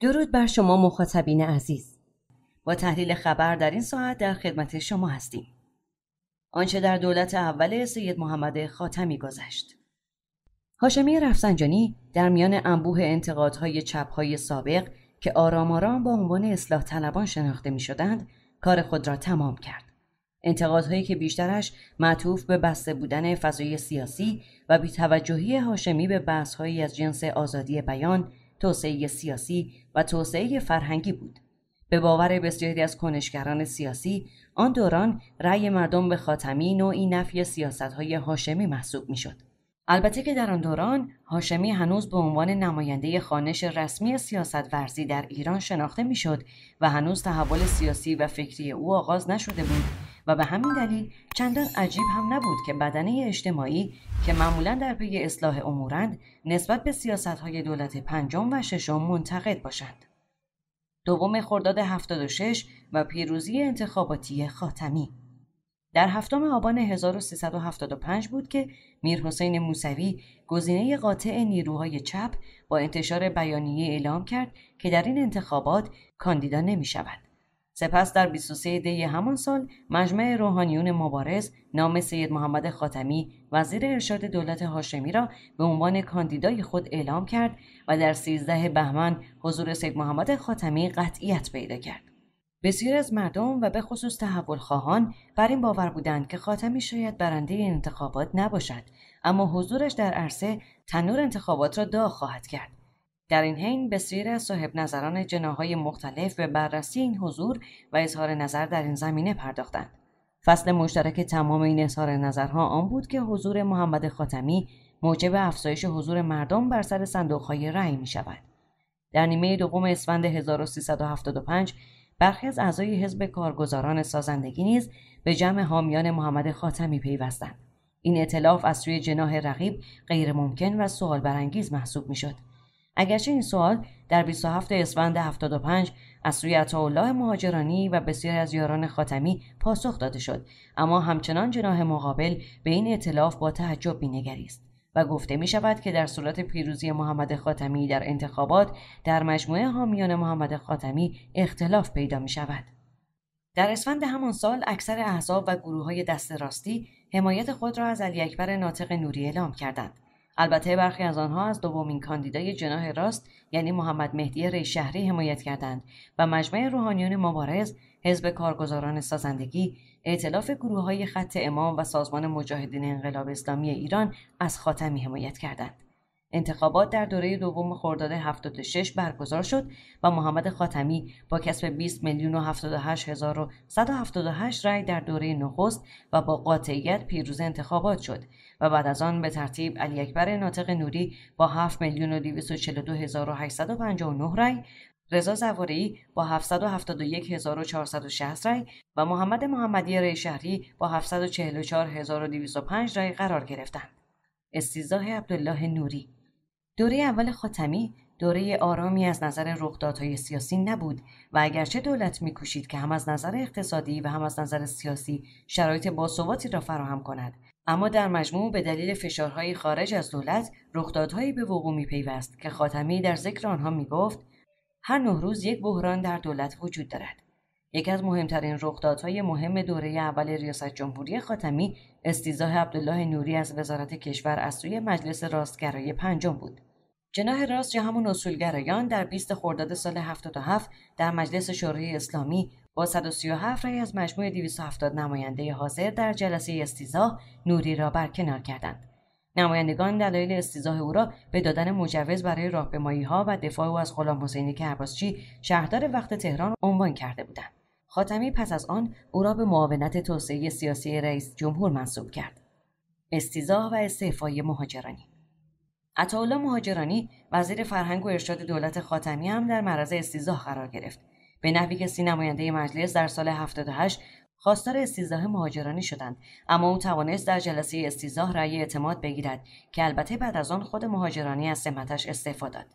درود بر شما مخاطبین عزیز با تحلیل خبر در این ساعت در خدمت شما هستیم آنچه در دولت اول سید محمد خاتمی گذشت هاشمی رفسنجانی در میان انبوه انتقادهای چپهای سابق که آرام آرام با عنوان اصلاح طلبان شناخته می شدند کار خود را تمام کرد انتقادهایی که بیشترش معطوف به بسته بودن فضای سیاسی و بیتوجهی هاشمی به بحثهایی از جنس آزادی بیان توسعه سیاسی و توسعه فرهنگی بود. به باور بسیاری از کنشگران سیاسی آن دوران رأی مردم به خاتمی نوعی نفی های هاشمی محسوب شد البته که در آن دوران هاشمی هنوز به عنوان نماینده خانش رسمی سیاست ورزی در ایران شناخته میشد و هنوز تحول سیاسی و فکری او آغاز نشده بود و به همین دلیل چندان عجیب هم نبود که بدنه اجتماعی که معمولا در پی اصلاح امورند نسبت به های دولت پنجم و ششم منتقد باشند. دوم خرداد 76 و پیروزی انتخاباتی خاتمی در هفتم آبان 1375 بود که میرحسین موسوی گزینه قاطع نیروهای چپ با انتشار بیانیه اعلام کرد که در این انتخابات کاندیدا نمی شود. سپس در 23 دی همان سال مجمع روحانیون مبارز نام سید محمد خاتمی وزیر ارشاد دولت هاشمی را به عنوان کاندیدای خود اعلام کرد و در 13 بهمن حضور سید محمد خاتمی قطعیت پیدا کرد. بسیار از مردم و به خصوص تحول خواهان بر این باور بودند که خاتمی شاید برنده انتخابات نباشد اما حضورش در عرصه تنور انتخابات را داغ خواهد کرد در این حین بسیاری از صاحب نظران جناهای مختلف به بررسی این حضور و اظهار نظر در این زمینه پرداختند. فصل مشترک تمام این اظهار نظرها آن بود که حضور محمد خاتمی موجب افزایش حضور مردم بر سر صندوقهای رأی می شود. در نیمه دوم اسفند 1375 برخی از اعضای حزب کارگزاران سازندگی نیز به جمع حامیان محمد خاتمی پیوستند. این اطلاف از سوی جناح رقیب غیرممکن و سوال برانگیز محسوب می اگرچه این سوال در 27 اسفند 75 از سوی الله مهاجرانی و بسیاری از یاران خاتمی پاسخ داده شد اما همچنان جناه مقابل به این اطلاف با تعجب بینگریست. و گفته می شود که در صورت پیروزی محمد خاتمی در انتخابات در مجموعه حامیان محمد خاتمی اختلاف پیدا می شود. در اسفند همان سال اکثر احزاب و گروه های دست راستی حمایت خود را از علی اکبر ناطق نوری اعلام کردند. البته برخی از آنها از دومین کاندیدای جناح راست یعنی محمد مهدی شهری حمایت کردند و مجمع روحانیون مبارز حزب کارگزاران سازندگی ائتلاف گروه های خط امام و سازمان مجاهدین انقلاب اسلامی ایران از خاتمی حمایت کردند انتخابات در دوره دوم خرداد 76 برگزار شد و محمد خاتمی با کسب 20 میلیون و 78178 رای در دوره نخست و با قاطعیت پیروز انتخابات شد و بعد از آن به ترتیب علی اکبر ناطق نوری با 7 میلیون و 242859 رای رضا زوارعی با 771460 رای و محمد محمدی رای شهری با 744205 رای قرار گرفتند. استیزاه عبدالله نوری دوره اول خاتمی دوره آرامی از نظر رخدادهای سیاسی نبود و اگرچه دولت میکوشید که هم از نظر اقتصادی و هم از نظر سیاسی شرایط باثباتی را فراهم کند اما در مجموع به دلیل فشارهای خارج از دولت رخدادهایی به وقوع پیوست که خاتمی در ذکر آنها میگفت هر نه روز یک بحران در دولت وجود دارد یکی از مهمترین رخدادهای مهم دوره اول ریاست جمهوری خاتمی استیزاه عبدالله نوری از وزارت کشور از سوی مجلس راستگرای پنجم بود جناه راست یا همون اصولگرایان در 20 خرداد سال 77 در مجلس شورای اسلامی با 137 رأی از مجموع 270 نماینده حاضر در جلسه استیزاه نوری را برکنار کردند. نمایندگان دلایل استیزاه او را به دادن مجوز برای راهپیمایی ها و دفاع او از غلام که عباسچی شهردار وقت تهران عنوان کرده بودند. خاتمی پس از آن او را به معاونت توسعه سیاسی رئیس جمهور منصوب کرد. استیزاه و استعفای مهاجرانی عطاالله مهاجرانی وزیر فرهنگ و ارشاد دولت خاتمی هم در معرض استیزاه قرار گرفت به نحوی که سی نماینده مجلس در سال 78 خواستار استیزاه مهاجرانی شدند اما او توانست در جلسه استیزاه رأی اعتماد بگیرد که البته بعد از آن خود مهاجرانی از سمتش استعفا داد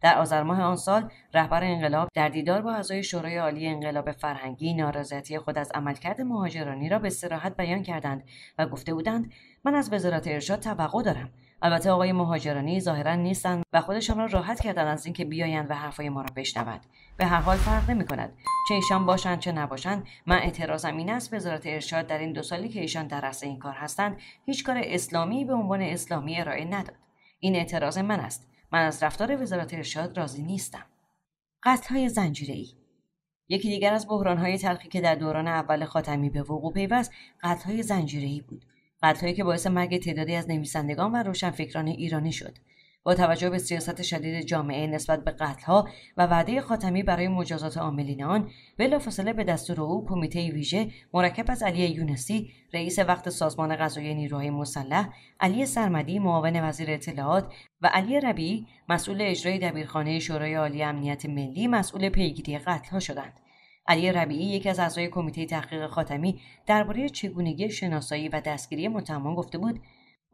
در آذر ماه آن سال رهبر انقلاب در دیدار با اعضای شورای عالی انقلاب فرهنگی نارضایتی خود از عملکرد مهاجرانی را به سراحت بیان کردند و گفته بودند من از وزارت ارشاد توقع دارم البته آقای مهاجرانی ظاهرا نیستند و خودشان را راحت کردن از اینکه بیایند و حرفهای ما را بشنوند به هر حال فرق نمی کند چه ایشان باشند چه نباشند من اعتراضم این است وزارت ارشاد در این دو سالی که ایشان در رأس این کار هستند هیچ کار اسلامی به عنوان اسلامی ارائه نداد این اعتراض من است من از رفتار وزارت ارشاد راضی نیستم قطعهای زنجیره ای یکی دیگر از بحرانهای تلخی که در دوران اول خاتمی به وقوع پیوست قطعهای زنجیره ای بود قتلهایی که باعث مرگ تعدادی از نویسندگان و روشنفکران ایرانی شد با توجه به سیاست شدید جامعه نسبت به قتلها و وعده خاتمی برای مجازات عاملین آن بلافاصله به دستور او کمیته ویژه مرکب از علی یونسی رئیس وقت سازمان غذای نیروهای مسلح علی سرمدی معاون وزیر اطلاعات و علی ربیعی مسئول اجرای دبیرخانه شورای عالی امنیت ملی مسئول پیگیری قتلها شدند علی ربیعی یکی از اعضای کمیته تحقیق خاتمی درباره چگونگی شناسایی و دستگیری متهمان گفته بود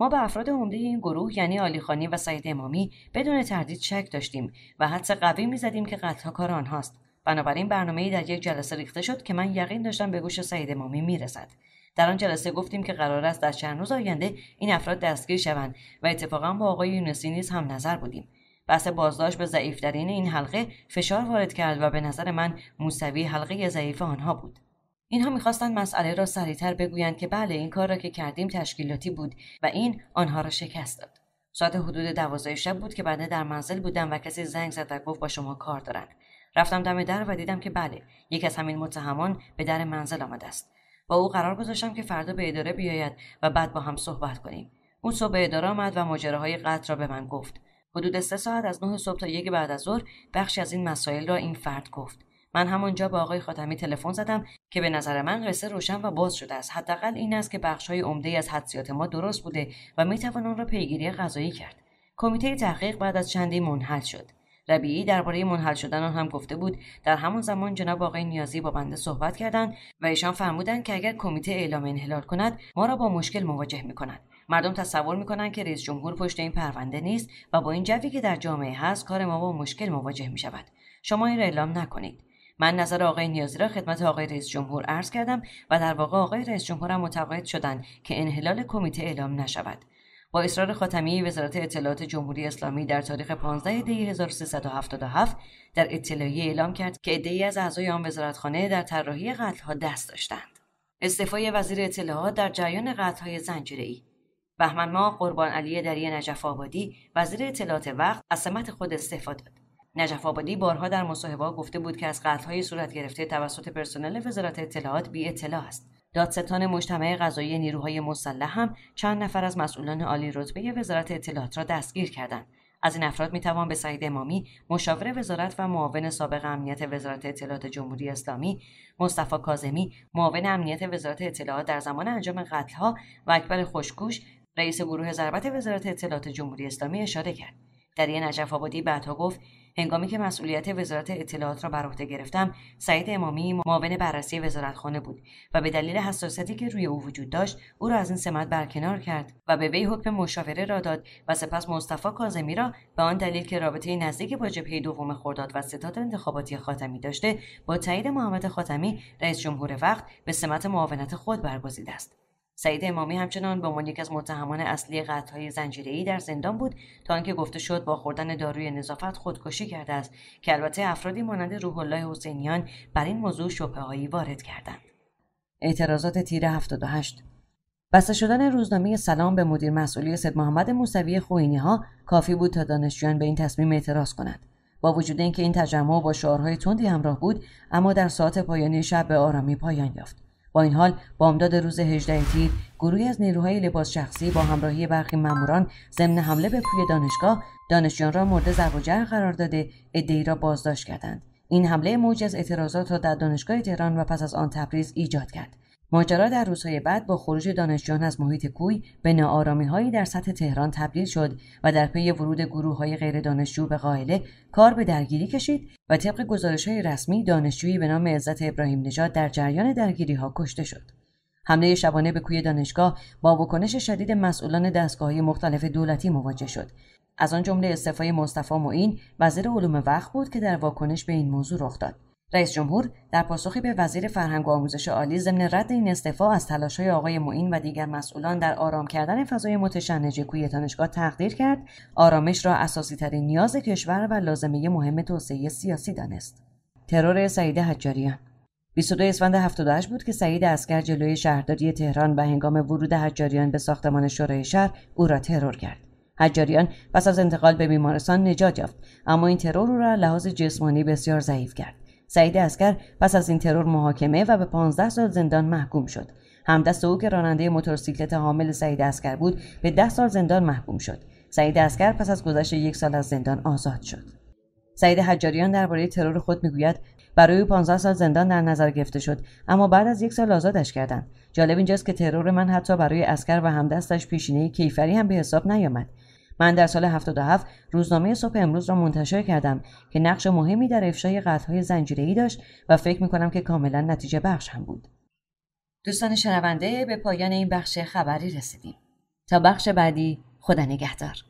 ما به افراد عمده این گروه یعنی علیخانی و سعید امامی بدون تردید شک داشتیم و حدس قوی میزدیم که قطعا کار آنهاست بنابراین برنامهای در یک جلسه ریخته شد که من یقین داشتم به گوش سعید امامی میرسد در آن جلسه گفتیم که قرار است در چند روز آینده این افراد دستگیر شوند و اتفاقا با آقای یونسی نیز هم نظر بودیم بحث بازداشت به ضعیفترین این حلقه فشار وارد کرد و به نظر من موسوی حلقه ضعیف آنها بود اینها میخواستند مسئله را سریعتر بگویند که بله این کار را که کردیم تشکیلاتی بود و این آنها را شکست داد ساعت حدود دوازده شب بود که بنده در منزل بودم و کسی زنگ زد و گفت با شما کار دارند رفتم دم در و دیدم که بله یکی از همین متهمان به در منزل آمده است با او قرار گذاشتم که فردا به اداره بیاید و بعد با هم صحبت کنیم او صبح اداره آمد و ماجراهای قتل را به من گفت حدود سه ساعت از نه صبح تا یک بعد از ظهر بخشی از این مسائل را این فرد گفت من همانجا با آقای خاتمی تلفن زدم که به نظر من قصه روشن و باز شده است حداقل این است که بخشهای عمده از حدسیات ما درست بوده و میتوان آن را پیگیری غذایی کرد کمیته تحقیق بعد از چندی منحل شد ربیعی درباره منحل شدن آن هم گفته بود در همان زمان جناب آقای نیازی با بنده صحبت کردند و ایشان فرمودند که اگر کمیته اعلام انحلال کند ما را با مشکل مواجه میکند مردم تصور میکنن که رئیس جمهور پشت این پرونده نیست و با این جوی که در جامعه هست کار ما با مشکل مواجه می شود شما این را اعلام نکنید من نظر آقای نیازی را خدمت آقای رئیس جمهور عرض کردم و در واقع آقای رئیس جمهورم متقاعد شدند که انحلال کمیته اعلام نشود با اصرار خاتمی وزارت اطلاعات جمهوری اسلامی در تاریخ 15 دی 1377 در اطلاعیه اعلام کرد که عدهای از اعضای آن وزارتخانه در طراحی قتلها دست داشتند استعفای وزیر اطلاعات در جریان قتلهای ای. بهمن ما قربان علی دری نجف آبادی وزیر اطلاعات وقت از سمت خود استعفا داد نجف آبادی بارها در مصاحبه گفته بود که از قتلهای صورت گرفته توسط پرسنل وزارت اطلاعات بی اطلاع است دادستان مجتمع قضایی نیروهای مسلح هم چند نفر از مسئولان عالی رتبه وزارت اطلاعات را دستگیر کردند از این افراد میتوان به سعید امامی مشاور وزارت و معاون سابق امنیت وزارت اطلاعات جمهوری اسلامی مصطفی کاظمی معاون امنیت وزارت اطلاعات در زمان انجام قتلها و اکبر خوشگوش رئیس گروه ضربت وزارت اطلاعات جمهوری اسلامی اشاره کرد دریه نجف آبادی بعدها گفت هنگامی که مسئولیت وزارت اطلاعات را بر عهده گرفتم سعید امامی معاون بررسی وزارتخانه بود و به دلیل حساسیتی که روی او وجود داشت او را از این سمت برکنار کرد و به وی حکم مشاوره را داد و سپس مصطفی کاظمی را به آن دلیل که رابطه نزدیک با جبهه دوم خورداد و ستاد انتخاباتی خاتمی داشته با تایید محمد خاتمی رئیس جمهور وقت به سمت معاونت خود برگزیده است سعید امامی همچنان به عنوان یکی از متهمان اصلی قتل‌های زنجیره‌ای در زندان بود تا آنکه گفته شد با خوردن داروی نظافت خودکشی کرده است که البته افرادی مانند روح الله حسینیان بر این موضوع شبههایی وارد کردند اعتراضات تیر 78 بسته شدن روزنامه سلام به مدیر مسئولی سید محمد موسوی خوینی ها کافی بود تا دانشجویان به این تصمیم اعتراض کنند با وجود اینکه این تجمع با شعارهای تندی همراه بود اما در ساعت پایانی شب به آرامی پایان یافت با این حال بامداد روز 18 تیر گروهی از نیروهای لباس شخصی با همراهی برخی ماموران ضمن حمله به پوی دانشگاه دانشجویان را مورد ضرب و قرار داده ادعی را بازداشت کردند این حمله موج از اعتراضات را در دانشگاه تهران و پس از آن تبریز ایجاد کرد ماجرا در روزهای بعد با خروج دانشجویان از محیط کوی به ناآرامی هایی در سطح تهران تبدیل شد و در پی ورود گروه های غیر دانشجو به قائله کار به درگیری کشید و طبق گزارش های رسمی دانشجویی به نام عزت ابراهیم نژاد در جریان درگیری ها کشته شد. حمله شبانه به کوی دانشگاه با واکنش شدید مسئولان دستگاه مختلف دولتی مواجه شد. از آن جمله استعفای مصطفی معین وزیر علوم وقت بود که در واکنش به این موضوع رخ داد. رئیس جمهور در پاسخی به وزیر فرهنگ و آموزش عالی ضمن رد این استعفا از تلاش‌های آقای معین و دیگر مسئولان در آرام کردن فضای متشنج کوی دانشگاه تقدیر کرد آرامش را اساسی ترین نیاز کشور و لازمه مهم توسعه سیاسی دانست ترور سعید حجاریان 22 اسفند 78 بود که سعید اسکر جلوی شهرداری تهران به هنگام ورود حجاریان به ساختمان شورای شهر او را ترور کرد حجاریان پس از انتقال به بیمارستان نجات یافت اما این ترور او را لحاظ جسمانی بسیار ضعیف کرد سعید اسکر پس از این ترور محاکمه و به 15 سال زندان محکوم شد همدست او که راننده موتورسیکلت حامل سعید اسکر بود به 10 سال زندان محکوم شد سعید اسکر پس از گذشت یک سال از زندان آزاد شد سعید حجاریان درباره ترور خود میگوید برای او 15 سال زندان در نظر گرفته شد اما بعد از یک سال آزادش کردند جالب اینجاست که ترور من حتی برای اسکر و همدستش پیشینه کیفری هم به حساب نیامد من در سال 77 روزنامه صبح امروز را منتشر کردم که نقش مهمی در افشای قتل‌های زنجیره‌ای داشت و فکر میکنم که کاملا نتیجه بخش هم بود. دوستان شنونده به پایان این بخش خبری رسیدیم. تا بخش بعدی خدا نگهدار.